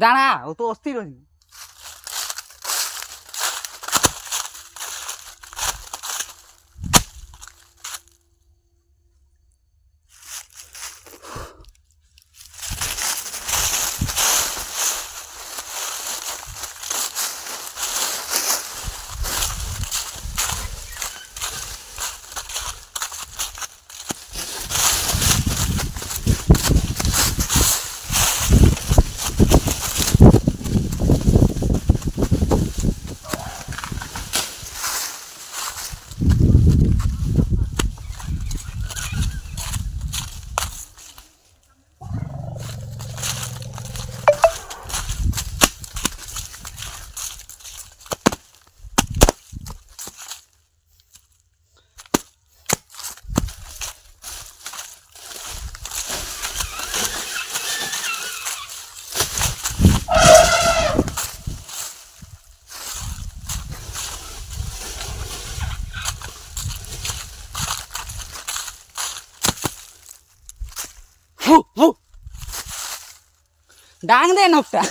咋啦？我都恶心了。डांग दे नुकटा